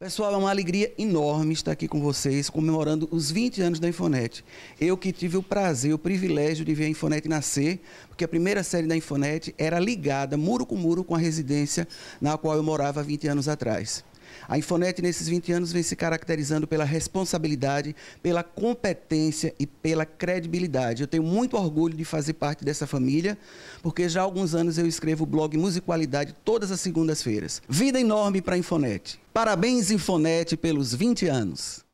Pessoal, é uma alegria enorme estar aqui com vocês, comemorando os 20 anos da Infonet. Eu que tive o prazer, o privilégio de ver a Infonet nascer, porque a primeira série da Infonet era ligada, muro com muro, com a residência na qual eu morava 20 anos atrás. A Infonet, nesses 20 anos, vem se caracterizando pela responsabilidade, pela competência e pela credibilidade. Eu tenho muito orgulho de fazer parte dessa família, porque já há alguns anos eu escrevo o blog Musicalidade todas as segundas-feiras. Vida enorme para a Infonet. Parabéns, Infonet, pelos 20 anos.